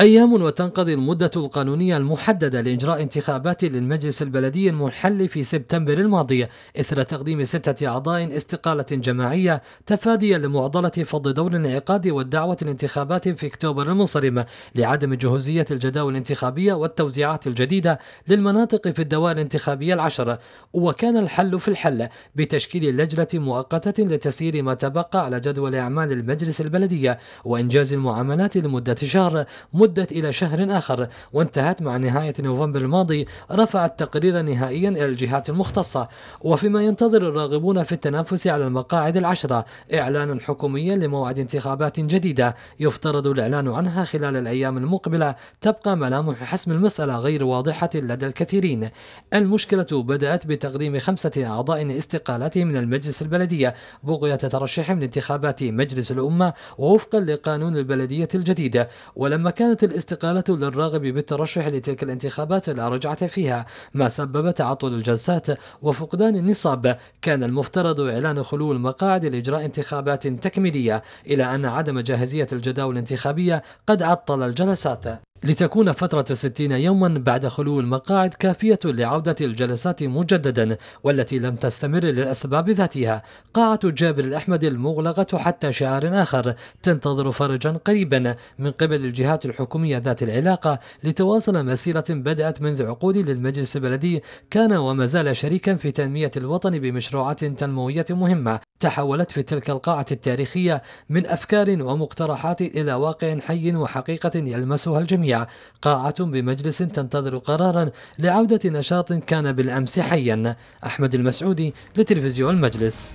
أيام وتنقضي المدة القانونية المحددة لإجراء انتخابات للمجلس البلدي المحل في سبتمبر الماضي إثر تقديم ستة أعضاء استقالة جماعية تفاديا لمعضلة فض دور الانعقاد والدعوة الانتخابات في أكتوبر المنصرم لعدم جهوزية الجداول الانتخابية والتوزيعات الجديدة للمناطق في الدوائر الانتخابية العشرة وكان الحل في الحل بتشكيل لجنة مؤقتة لتسيير ما تبقى على جدول أعمال المجلس البلدية وإنجاز المعاملات لمدة شهر مدت إلى شهر آخر وانتهت مع نهاية نوفمبر الماضي رفع التقرير نهائيا إلى الجهات المختصة وفيما ينتظر الراغبون في التنافس على المقاعد العشرة إعلان حكومي لموعد انتخابات جديدة يفترض الإعلان عنها خلال الأيام المقبلة تبقى ملامح حسم المسألة غير واضحة لدى الكثيرين المشكلة بدأت بتقديم خمسة أعضاء استقالتهم من المجلس البلدية بغية ترشحهم لانتخابات مجلس الأمة ووفقا لقانون البلدية الجديد ولما كانت كانت الاستقالة للراغب بالترشح لتلك الانتخابات لا رجعة فيها ما سبب تعطل الجلسات وفقدان النصاب كان المفترض إعلان خلو المقاعد لإجراء انتخابات تكميلية إلى أن عدم جاهزية الجداول الانتخابية قد عطل الجلسات لتكون فترة 60 يوما بعد خلو المقاعد كافية لعودة الجلسات مجددا والتي لم تستمر للأسباب ذاتها قاعة جابر الأحمد المغلقة حتى شعار آخر تنتظر فرجا قريبا من قبل الجهات الحكومية ذات العلاقة لتواصل مسيرة بدأت منذ عقود للمجلس البلدي كان وما زال شريكا في تنمية الوطن بمشروعات تنموية مهمة تحولت في تلك القاعة التاريخية من أفكار ومقترحات إلى واقع حي وحقيقة يلمسها الجميع قاعة بمجلس تنتظر قرارا لعودة نشاط كان بالأمس حيا أحمد المسعودي لتلفزيون المجلس